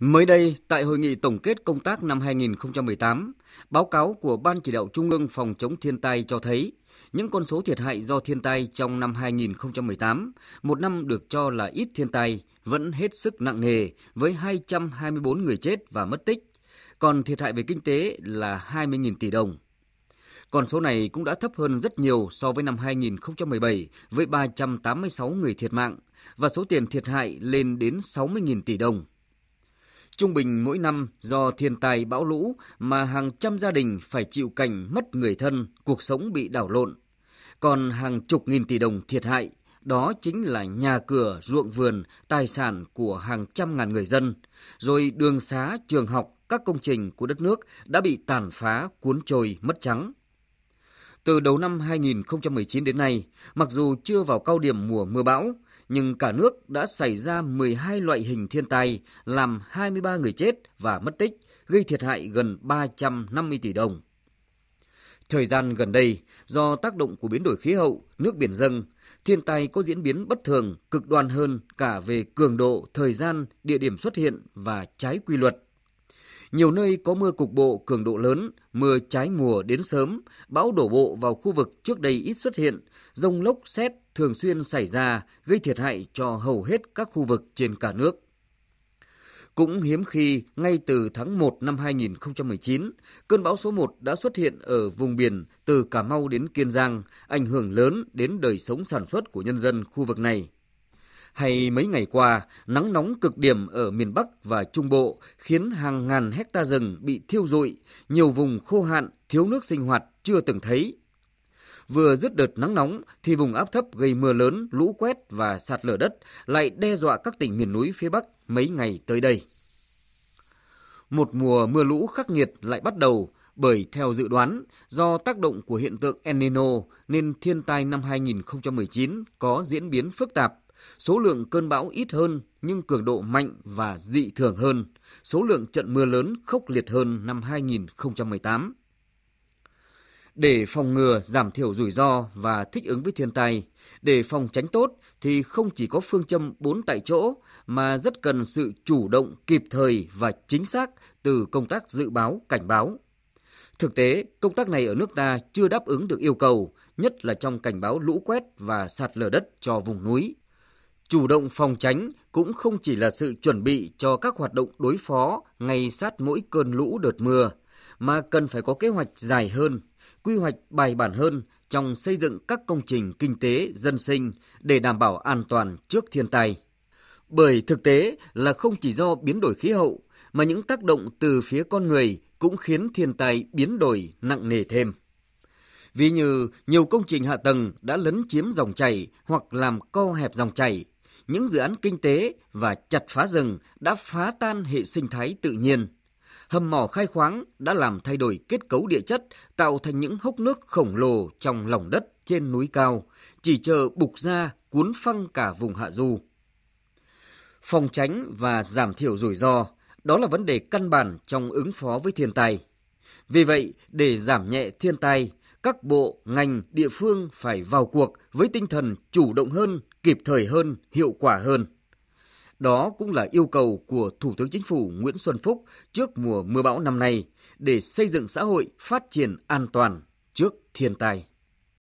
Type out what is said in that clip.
Mới đây, tại hội nghị tổng kết công tác năm 2018, báo cáo của Ban chỉ đạo Trung ương phòng chống thiên tai cho thấy những con số thiệt hại do thiên tai trong năm 2018, một năm được cho là ít thiên tai, vẫn hết sức nặng nề với 224 người chết và mất tích, còn thiệt hại về kinh tế là 20.000 tỷ đồng. Con số này cũng đã thấp hơn rất nhiều so với năm 2017 với 386 người thiệt mạng và số tiền thiệt hại lên đến 60.000 tỷ đồng. Trung bình mỗi năm do thiên tai bão lũ mà hàng trăm gia đình phải chịu cảnh mất người thân, cuộc sống bị đảo lộn. Còn hàng chục nghìn tỷ đồng thiệt hại, đó chính là nhà cửa, ruộng vườn, tài sản của hàng trăm ngàn người dân. Rồi đường xá, trường học, các công trình của đất nước đã bị tàn phá, cuốn trôi, mất trắng. Từ đầu năm 2019 đến nay, mặc dù chưa vào cao điểm mùa mưa bão, nhưng cả nước đã xảy ra 12 loại hình thiên tai, làm 23 người chết và mất tích, gây thiệt hại gần 350 tỷ đồng. Thời gian gần đây, do tác động của biến đổi khí hậu, nước biển dâng, thiên tai có diễn biến bất thường, cực đoan hơn cả về cường độ, thời gian, địa điểm xuất hiện và trái quy luật. Nhiều nơi có mưa cục bộ cường độ lớn, mưa trái mùa đến sớm, bão đổ bộ vào khu vực trước đây ít xuất hiện, rông lốc xét thường xuyên xảy ra gây thiệt hại cho hầu hết các khu vực trên cả nước. Cũng hiếm khi, ngay từ tháng 1 năm 2019, cơn bão số 1 đã xuất hiện ở vùng biển từ Cà Mau đến Kiên Giang, ảnh hưởng lớn đến đời sống sản xuất của nhân dân khu vực này. Hay mấy ngày qua, nắng nóng cực điểm ở miền Bắc và Trung Bộ khiến hàng ngàn hecta rừng bị thiêu rụi, nhiều vùng khô hạn, thiếu nước sinh hoạt chưa từng thấy – Vừa dứt đợt nắng nóng thì vùng áp thấp gây mưa lớn, lũ quét và sạt lở đất lại đe dọa các tỉnh miền núi phía Bắc mấy ngày tới đây. Một mùa mưa lũ khắc nghiệt lại bắt đầu bởi theo dự đoán, do tác động của hiện tượng El Nino nên thiên tai năm 2019 có diễn biến phức tạp. Số lượng cơn bão ít hơn nhưng cường độ mạnh và dị thường hơn. Số lượng trận mưa lớn khốc liệt hơn năm 2018. Để phòng ngừa, giảm thiểu rủi ro và thích ứng với thiên tai, để phòng tránh tốt thì không chỉ có phương châm bốn tại chỗ mà rất cần sự chủ động kịp thời và chính xác từ công tác dự báo, cảnh báo. Thực tế, công tác này ở nước ta chưa đáp ứng được yêu cầu, nhất là trong cảnh báo lũ quét và sạt lở đất cho vùng núi. Chủ động phòng tránh cũng không chỉ là sự chuẩn bị cho các hoạt động đối phó ngay sát mỗi cơn lũ đợt mưa, mà cần phải có kế hoạch dài hơn, quy hoạch bài bản hơn trong xây dựng các công trình kinh tế dân sinh để đảm bảo an toàn trước thiên tai. Bởi thực tế là không chỉ do biến đổi khí hậu mà những tác động từ phía con người cũng khiến thiên tai biến đổi nặng nề thêm. Ví như nhiều công trình hạ tầng đã lấn chiếm dòng chảy hoặc làm co hẹp dòng chảy, những dự án kinh tế và chặt phá rừng đã phá tan hệ sinh thái tự nhiên – hầm mỏ khai khoáng đã làm thay đổi kết cấu địa chất, tạo thành những hốc nước khổng lồ trong lòng đất trên núi cao, chỉ chờ bục ra cuốn phăng cả vùng hạ du. Phòng tránh và giảm thiểu rủi ro, đó là vấn đề căn bản trong ứng phó với thiên tai. Vì vậy, để giảm nhẹ thiên tai, các bộ, ngành, địa phương phải vào cuộc với tinh thần chủ động hơn, kịp thời hơn, hiệu quả hơn. Đó cũng là yêu cầu của Thủ tướng Chính phủ Nguyễn Xuân Phúc trước mùa mưa bão năm nay để xây dựng xã hội phát triển an toàn trước thiên tai.